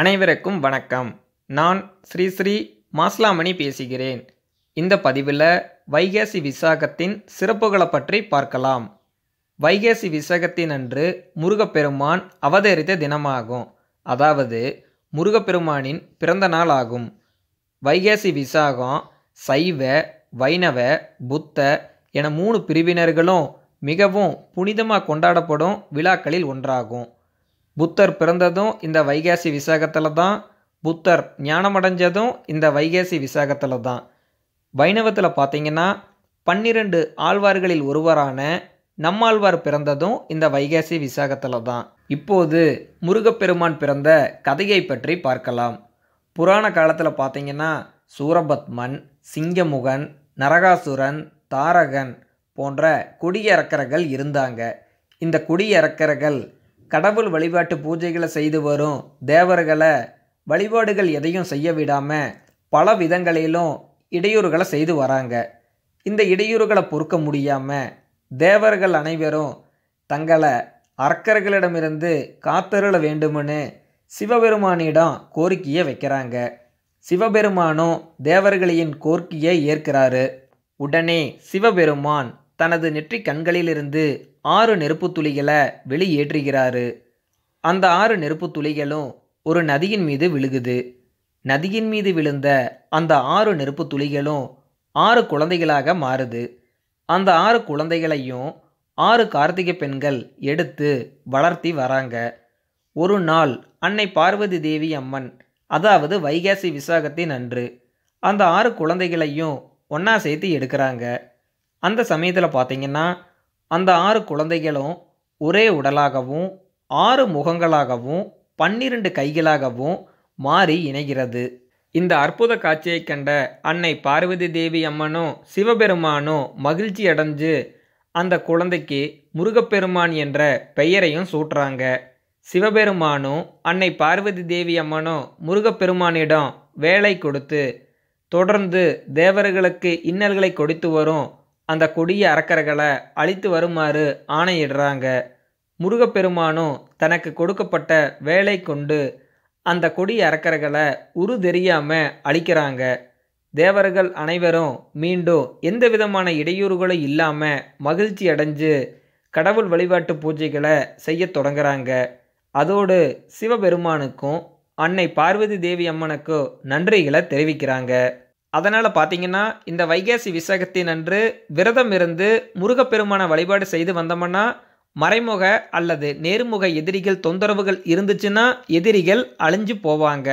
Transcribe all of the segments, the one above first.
அனைவருக்கும் வணக்கம் நான் ஸ்ரீ ஸ்ரீ மாஸ்லாமணி பேசுகிறேன் இந்த பதிவில் வைகாசி விசாகத்தின் சிறப்புகளை பற்றி பார்க்கலாம் வைகாசி விசாகத்தின் அன்று முருகப்பெருமான் அவதரித்த தினமாகும் அதாவது முருகப்பெருமானின் பிறந்த நாள் ஆகும் வைகாசி விசாகம் சைவ வைணவ புத்த என மூணு பிரிவினர்களும் மிகவும் புனிதமாக கொண்டாடப்படும் விழாக்களில் ஒன்றாகும் புத்தர் பிறந்ததும் இந்த வைகாசி விசாகத்தில் தான் புத்தர் ஞானமடைஞ்சதும் இந்த வைகாசி விசாகத்தில் தான் வைணவத்தில் பார்த்தீங்கன்னா பன்னிரண்டு ஆழ்வார்களில் ஒருவரான நம்மாழ்வார் பிறந்ததும் இந்த வைகாசி விசாகத்தில் தான் இப்போது முருகப்பெருமான் பிறந்த கதையை பற்றி பார்க்கலாம் புராண காலத்தில் பார்த்தீங்கன்னா சூரபத்மன் சிங்கமுகன் நரகாசுரன் தாரகன் போன்ற குடியரக்கர்கள் இருந்தாங்க இந்த குடியரக்கர்கள் கடவுள் வழிபாட்டு பூஜைகளை செய்து வரும் தேவர்களை வழிபாடுகள் எதையும் செய்ய விடாமல் பல விதங்களிலும் இடையூறுகளை செய்து வராங்க இந்த இடையூறுகளை பொறுக்க முடியாமல் தேவர்கள் அனைவரும் தங்களை அறக்கர்களிடமிருந்து காத்தருள வேண்டுமென்னு சிவபெருமானிடம் கோரிக்கையை வைக்கிறாங்க சிவபெருமானும் தேவர்களின் கோரிக்கையை ஏற்கிறாரு உடனே சிவபெருமான் தனது நெற்றி கண்களிலிருந்து ஆறு நெருப்பு துளிகளை வெளியேற்றுகிறாரு அந்த ஆறு நெருப்பு துளிகளும் ஒரு நதியின் மீது விழுகுது நதியின் மீது விழுந்த அந்த ஆறு நெருப்பு துளிகளும் ஆறு குழந்தைகளாக மாறுது அந்த ஆறு குழந்தைகளையும் ஆறு கார்த்திகை பெண்கள் எடுத்து வளர்த்தி வராங்க ஒரு நாள் அன்னை பார்வதி தேவி அம்மன் அதாவது வைகாசி விசாகத்தின் அன்று அந்த ஆறு குழந்தைகளையும் ஒன்றா சேர்த்து எடுக்கிறாங்க அந்த சமயத்தில் பார்த்திங்கன்னா அந்த ஆறு குழந்தைகளும் ஒரே உடலாகவும் ஆறு முகங்களாகவும் பன்னிரண்டு கைகளாகவும் மாறி இணைகிறது இந்த அற்புத காட்சியை கண்ட அன்னை பார்வதி தேவி அம்மனும் சிவபெருமானும் மகிழ்ச்சி அடைஞ்சு அந்த குழந்தைக்கு முருகப்பெருமான் என்ற பெயரையும் சூட்டுறாங்க சிவபெருமானும் அன்னை பார்வதி தேவி அம்மனும் முருகப்பெருமானிடம் வேலை கொடுத்து தொடர்ந்து தேவர்களுக்கு இன்னல்களை கொடுத்து வரும் அந்த கொடிய அரக்கர்களை அழித்து வருமாறு ஆணையிடுறாங்க முருகப்பெருமானும் தனக்கு கொடுக்கப்பட்ட வேலை கொண்டு அந்த கொடிய அரக்கர்களை உரு தெரியாமல் அழிக்கிறாங்க தேவர்கள் அனைவரும் மீண்டும் எந்த விதமான இடையூறுகளும் இல்லாமல் மகிழ்ச்சி அடைஞ்சு கடவுள் வழிபாட்டு பூஜைகளை செய்ய தொடங்குறாங்க அதோடு சிவபெருமானுக்கும் அன்னை பார்வதி தேவி அம்மனுக்கும் நன்றிகளை தெரிவிக்கிறாங்க அதனால் பார்த்தீங்கன்னா இந்த வைகாசி விசேகத்தின் அன்று விரதம் இருந்து முருகப்பெருமான வழிபாடு செய்து வந்தோம்னா மறைமுக அல்லது நேர்முக எதிரிகள் தொந்தரவுகள் இருந்துச்சுன்னா எதிரிகள் அழிஞ்சு போவாங்க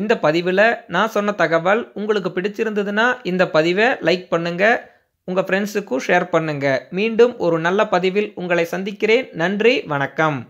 இந்த பதிவில் நான் சொன்ன தகவல் உங்களுக்கு பிடிச்சிருந்ததுன்னா இந்த பதிவை லைக் பண்ணுங்கள் உங்கள் ஃப்ரெண்ட்ஸுக்கும் ஷேர் பண்ணுங்கள் மீண்டும் ஒரு நல்ல பதிவில் உங்களை சந்திக்கிறேன் நன்றி வணக்கம்